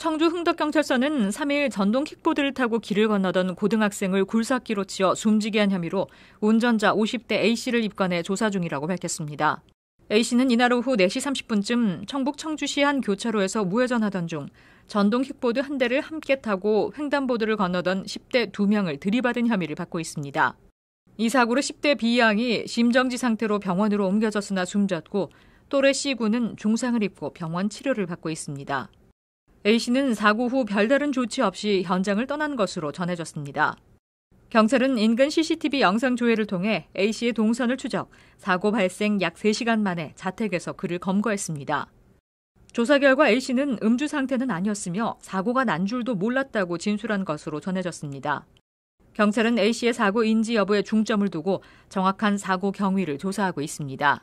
청주 흥덕경찰서는 3일 전동 킥보드를 타고 길을 건너던 고등학생을 굴삭기로 치어 숨지게 한 혐의로 운전자 50대 A씨를 입건해 조사 중이라고 밝혔습니다. A씨는 이날 오후 4시 30분쯤 청북 청주시 한 교차로에서 우회전하던 중 전동 킥보드 한 대를 함께 타고 횡단보도를 건너던 10대 2명을 들이받은 혐의를 받고 있습니다. 이 사고로 10대 B양이 심정지 상태로 병원으로 옮겨졌으나 숨졌고 또래 C군은 중상을 입고 병원 치료를 받고 있습니다. A씨는 사고 후 별다른 조치 없이 현장을 떠난 것으로 전해졌습니다. 경찰은 인근 CCTV 영상 조회를 통해 A씨의 동선을 추적, 사고 발생 약 3시간 만에 자택에서 그를 검거했습니다. 조사 결과 A씨는 음주 상태는 아니었으며 사고가 난 줄도 몰랐다고 진술한 것으로 전해졌습니다. 경찰은 A씨의 사고 인지 여부에 중점을 두고 정확한 사고 경위를 조사하고 있습니다.